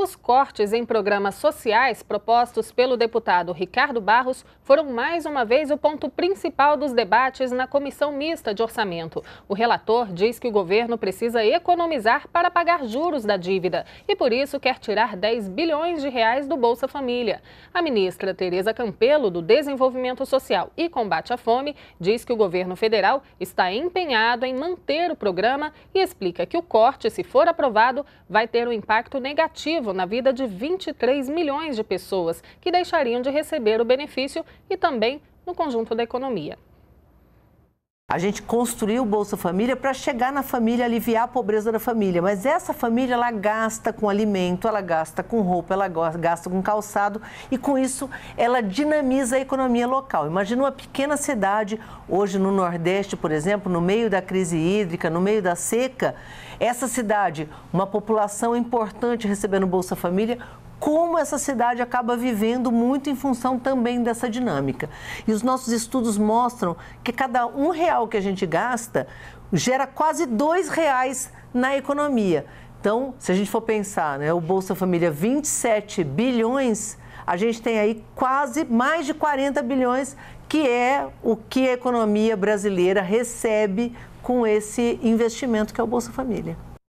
Os cortes em programas sociais propostos pelo deputado Ricardo Barros foram mais uma vez o ponto principal dos debates na Comissão Mista de Orçamento. O relator diz que o governo precisa economizar para pagar juros da dívida e por isso quer tirar 10 bilhões de reais do Bolsa Família. A ministra Tereza Campelo, do Desenvolvimento Social e Combate à Fome, diz que o governo federal está empenhado em manter o programa e explica que o corte, se for aprovado, vai ter um impacto negativo na vida de 23 milhões de pessoas que deixariam de receber o benefício e também no conjunto da economia. A gente construiu o Bolsa Família para chegar na família, aliviar a pobreza da família. Mas essa família, ela gasta com alimento, ela gasta com roupa, ela gasta com calçado e com isso ela dinamiza a economia local. Imagina uma pequena cidade, hoje no Nordeste, por exemplo, no meio da crise hídrica, no meio da seca, essa cidade, uma população importante recebendo Bolsa Família, como essa cidade acaba vivendo muito em função também dessa dinâmica. E os nossos estudos mostram que cada um real que a gente gasta gera quase dois reais na economia. Então, se a gente for pensar, né, o Bolsa Família 27 bilhões, a gente tem aí quase mais de 40 bilhões, que é o que a economia brasileira recebe com esse investimento que é o Bolsa Família.